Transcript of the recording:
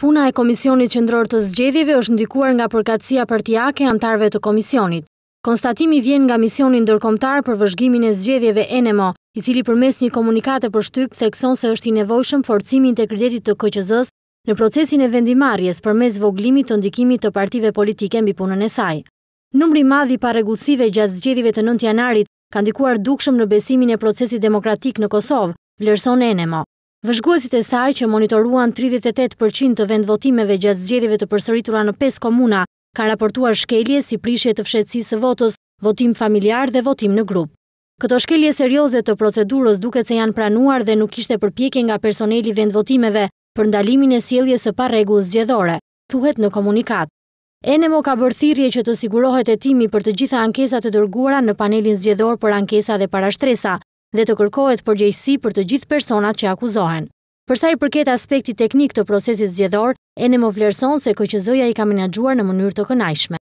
Puna e Komisionit Qëndror të Zgjedhjeve është ndikuar nga përkatsia partijake antarve të Komisionit. Konstatimi vjen nga misionin dërkomtar për vëzhgimin e zgjedhjeve Enemo, i cili përmes një komunikate për shtyp thekson se është i nevojshëm forcimi integritetit të KQZ-s në procesin e vendimarrjes përmes voglimit të ndikimit të partive politike mbi punën e saj. Numri i madh i parregullsive gjatë zgjedhjeve të 9 janarit ka ndikuar dukshëm në besimin e procesit demokratik në Kosovë, vlerëson Enemo. Vëzhguesit e saj që monitoruan 38% të vendvotimeve gjatë zgjedhjeve të përsëritura në 5 komuna, ka raportuar shkelje si prishje të fshetsi së votës, votim familjar dhe votim në grup. Këto shkelje serioze të procedurës duke se janë pranuar dhe nuk ishte përpjekje nga personeli vendvotimeve për ndalimin e sjelljes së pa zgjedhore, thuhet në komunikat. Enemo ka bërthirje që të sigurohet e timi për të gjitha ankesat të dërgura në panelin zgjedhore për ankesa dhe parashtresa dhe të kërkohet përgjegjësi për të gjithë personat që akuzohen. Për sa i përket aspektit teknik të procesit zgjedhor, e ne më vlerëson se KQZ-ja i ka menaxhuar në mënyrë të kënaqshme.